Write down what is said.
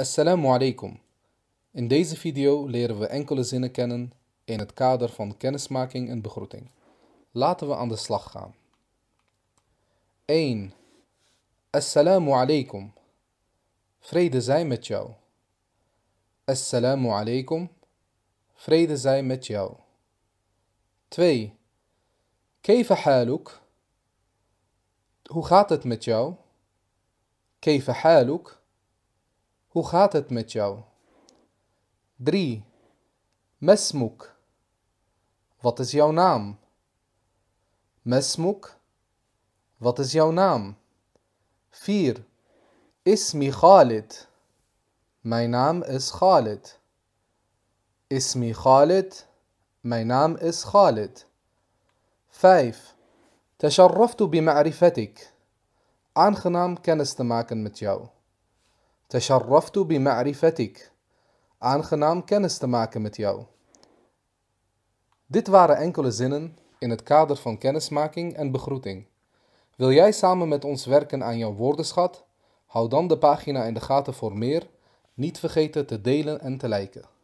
Assalamu alaikum. In deze video leren we enkele zinnen kennen in het kader van kennismaking en begroeting. Laten we aan de slag gaan. 1. Assalamu alaikum. Vrede zij met jou. Assalamu alaikum. Vrede zij met jou. 2. Kefa haluk. Hoe gaat het met jou? Kefa haluk. Hoe gaat het met jou? 3. Mesmoek. Wat is jouw naam? Mesmoek. Wat is jouw naam? 4. Ismi Khalid. Mijn naam is Khalid. Ismi Khalid. Mijn naam is Khalid. 5. Tasharraftu bi ma'rifatik. Aangenaam kennis te maken met jou. Tasharraftu ma'rifatik. Aangenaam kennis te maken met jou. Dit waren enkele zinnen in het kader van kennismaking en begroeting. Wil jij samen met ons werken aan jouw woordenschat? Hou dan de pagina in de gaten voor meer. Niet vergeten te delen en te liken.